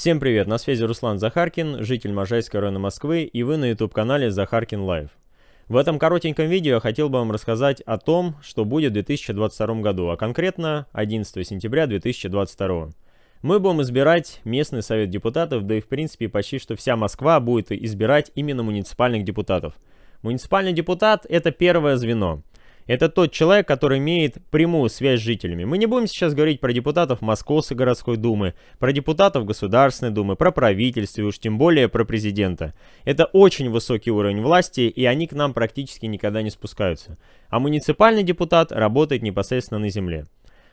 Всем привет, на связи Руслан Захаркин, житель Можайской района Москвы, и вы на YouTube-канале Захаркин Лайв. В этом коротеньком видео я хотел бы вам рассказать о том, что будет в 2022 году, а конкретно 11 сентября 2022. Мы будем избирать местный совет депутатов, да и в принципе почти что вся Москва будет избирать именно муниципальных депутатов. Муниципальный депутат – это первое звено – это тот человек, который имеет прямую связь с жителями. Мы не будем сейчас говорить про депутатов Московской городской думы, про депутатов Государственной думы, про правительство и уж тем более про президента. Это очень высокий уровень власти, и они к нам практически никогда не спускаются. А муниципальный депутат работает непосредственно на земле.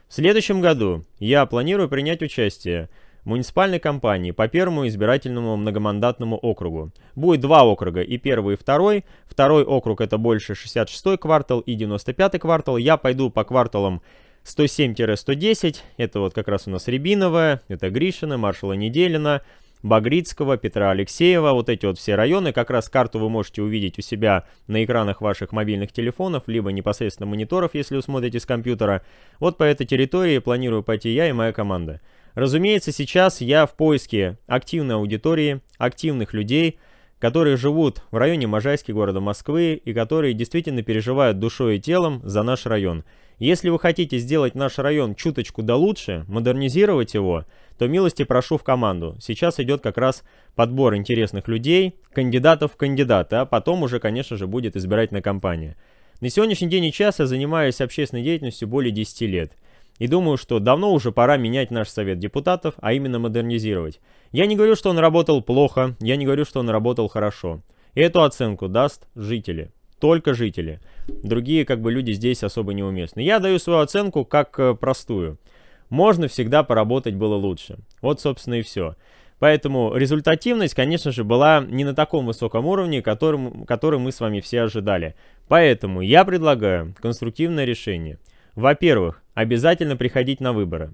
В следующем году я планирую принять участие муниципальной компании по первому избирательному многомандатному округу. Будет два округа, и первый, и второй. Второй округ это больше 66 квартал и 95 квартал. Я пойду по кварталам 107-110, это вот как раз у нас Рябиновая, это Гришина, Маршала Неделина, Багрицкого, Петра Алексеева, вот эти вот все районы. Как раз карту вы можете увидеть у себя на экранах ваших мобильных телефонов, либо непосредственно мониторов, если вы смотрите с компьютера. Вот по этой территории планирую пойти я и моя команда. Разумеется, сейчас я в поиске активной аудитории, активных людей, которые живут в районе Можайски города Москвы и которые действительно переживают душой и телом за наш район. Если вы хотите сделать наш район чуточку да лучше, модернизировать его, то милости прошу в команду. Сейчас идет как раз подбор интересных людей, кандидатов в кандидаты, а потом уже, конечно же, будет избирательная кампания. На сегодняшний день и час я занимаюсь общественной деятельностью более 10 лет – и думаю, что давно уже пора менять наш совет депутатов, а именно модернизировать. Я не говорю, что он работал плохо, я не говорю, что он работал хорошо. Эту оценку даст жители, только жители. Другие как бы люди здесь особо неуместны. Я даю свою оценку как э, простую. Можно всегда поработать было лучше. Вот, собственно, и все. Поэтому результативность, конечно же, была не на таком высоком уровне, которым, который мы с вами все ожидали. Поэтому я предлагаю конструктивное решение. Во-первых, обязательно приходить на выборы.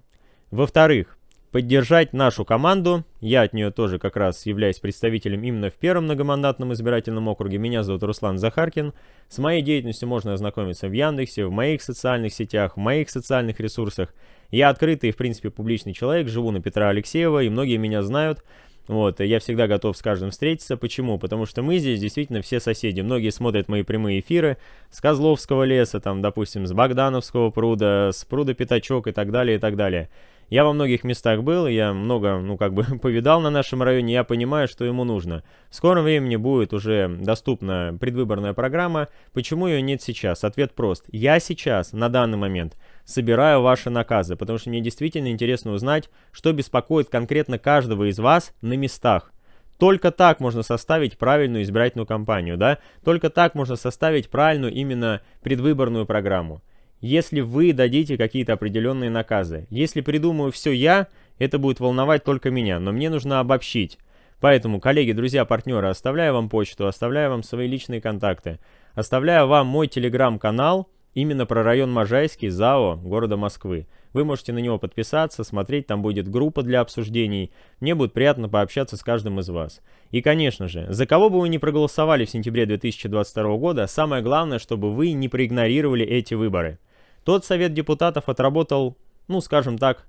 Во-вторых, поддержать нашу команду. Я от нее тоже как раз являюсь представителем именно в первом многомандатном избирательном округе. Меня зовут Руслан Захаркин. С моей деятельностью можно ознакомиться в Яндексе, в моих социальных сетях, в моих социальных ресурсах. Я открытый и, в принципе, публичный человек, живу на Петра Алексеева, и многие меня знают. Вот, я всегда готов с каждым встретиться. Почему? Потому что мы здесь действительно все соседи. Многие смотрят мои прямые эфиры с Козловского леса, там, допустим, с Богдановского пруда, с пруда Пятачок и так далее, и так далее. Я во многих местах был, я много, ну, как бы, повидал на нашем районе, я понимаю, что ему нужно. В скором времени будет уже доступна предвыборная программа. Почему ее нет сейчас? Ответ прост. Я сейчас, на данный момент, собираю ваши наказы, потому что мне действительно интересно узнать, что беспокоит конкретно каждого из вас на местах. Только так можно составить правильную избирательную кампанию, да? Только так можно составить правильную именно предвыборную программу. Если вы дадите какие-то определенные наказы, если придумаю все я, это будет волновать только меня, но мне нужно обобщить. Поэтому, коллеги, друзья, партнеры, оставляю вам почту, оставляю вам свои личные контакты, оставляю вам мой телеграм-канал, Именно про район Можайский, ЗАО, города Москвы. Вы можете на него подписаться, смотреть, там будет группа для обсуждений. Мне будет приятно пообщаться с каждым из вас. И, конечно же, за кого бы вы ни проголосовали в сентябре 2022 года, самое главное, чтобы вы не проигнорировали эти выборы. Тот совет депутатов отработал, ну, скажем так,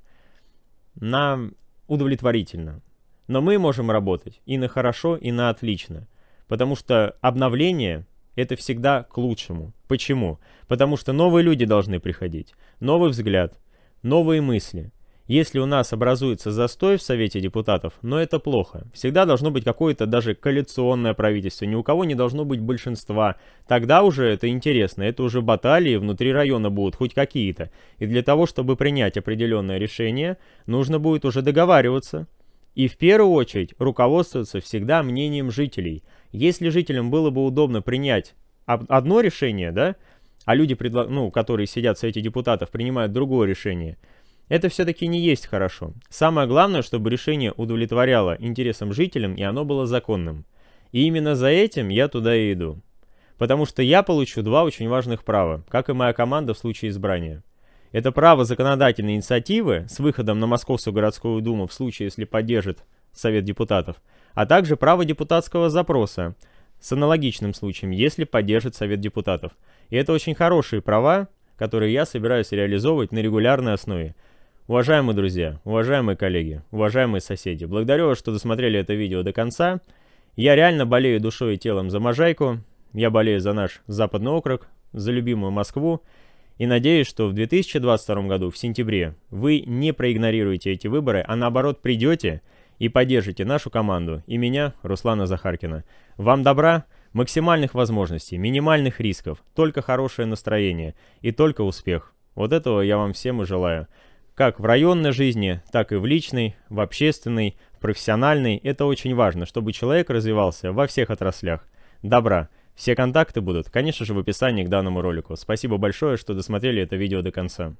на удовлетворительно. Но мы можем работать и на хорошо, и на отлично. Потому что обновление это всегда к лучшему. Почему? Потому что новые люди должны приходить, новый взгляд, новые мысли. Если у нас образуется застой в Совете депутатов, но это плохо. Всегда должно быть какое-то даже коалиционное правительство, ни у кого не должно быть большинства. Тогда уже это интересно, это уже баталии внутри района будут хоть какие-то. И для того, чтобы принять определенное решение, нужно будет уже договариваться. И в первую очередь руководствоваться всегда мнением жителей – если жителям было бы удобно принять одно решение, да, а люди, предло... ну, которые сидят в Совете депутатов, принимают другое решение, это все-таки не есть хорошо. Самое главное, чтобы решение удовлетворяло интересам жителям, и оно было законным. И именно за этим я туда и иду. Потому что я получу два очень важных права, как и моя команда в случае избрания. Это право законодательной инициативы с выходом на Московскую городскую думу в случае, если поддержит Совет депутатов, а также право депутатского запроса с аналогичным случаем, если поддержит Совет депутатов. И это очень хорошие права, которые я собираюсь реализовывать на регулярной основе. Уважаемые друзья, уважаемые коллеги, уважаемые соседи, благодарю вас, что досмотрели это видео до конца. Я реально болею душой и телом за Можайку, я болею за наш западный округ, за любимую Москву, и надеюсь, что в 2022 году, в сентябре, вы не проигнорируете эти выборы, а наоборот придете и поддержите нашу команду и меня, Руслана Захаркина. Вам добра, максимальных возможностей, минимальных рисков, только хорошее настроение и только успех. Вот этого я вам всем и желаю. Как в районной жизни, так и в личной, в общественной, в профессиональной. Это очень важно, чтобы человек развивался во всех отраслях. Добра. Все контакты будут, конечно же, в описании к данному ролику. Спасибо большое, что досмотрели это видео до конца.